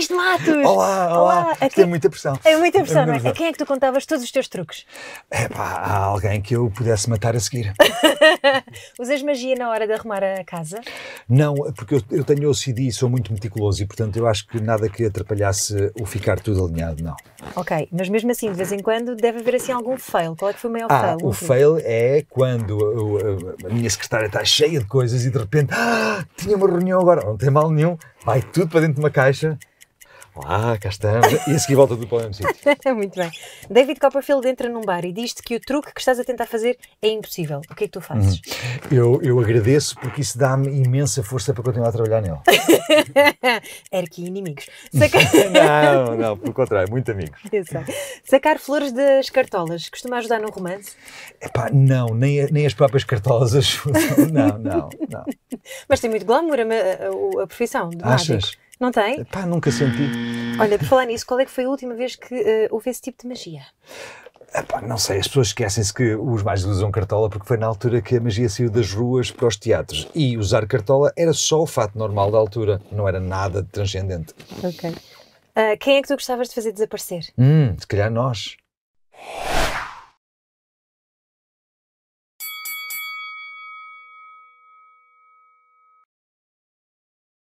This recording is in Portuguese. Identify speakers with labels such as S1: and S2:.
S1: Luís de Matos! Olá, olá!
S2: olá. é, é muita pressão. É
S1: muita é pressão, é não é? A quem é que tu contavas todos os teus truques?
S2: É pá, há alguém que eu pudesse matar a seguir.
S1: Usas magia na hora de arrumar a casa?
S2: Não, porque eu, eu tenho OCD e sou muito meticuloso e, portanto, eu acho que nada que atrapalhasse o ficar tudo alinhado, não.
S1: Ok, mas mesmo assim, de vez em quando, deve haver assim algum fail. Qual é que foi o maior ah, fail? O fail
S2: é quando a, a minha secretária está cheia de coisas e de repente ah, tinha uma reunião agora, não tem mal nenhum, vai tudo para dentro de uma caixa Olá, ah, cá estamos. E a seguir volta tudo para o mesmo
S1: sítio. Muito bem. David Copperfield entra num bar e diz-te que o truque que estás a tentar fazer é impossível. O que é que tu fazes?
S2: Uhum. Eu, eu agradeço porque isso dá-me imensa força para continuar a trabalhar nele.
S1: que inimigos. Sacar... não,
S2: não, pelo contrário, muito amigos.
S1: Exato. Sacar flores das cartolas costuma ajudar no romance?
S2: Epá, não, nem, nem as próprias cartolas ajudam. Não, não, não.
S1: Mas tem muito glamour a, a, a profissão de Achas? Não tem? Pá, nunca senti. Olha, por falar nisso, qual é que foi a última vez que uh, houve esse tipo de magia?
S2: Epá, ah, não sei, as pessoas esquecem-se que os mais usam cartola porque foi na altura que a magia saiu das ruas para os teatros e usar cartola era só o fato normal da altura, não era nada de transcendente.
S1: Ok. Uh, quem é que tu gostavas de fazer desaparecer?
S2: Hum, se calhar nós.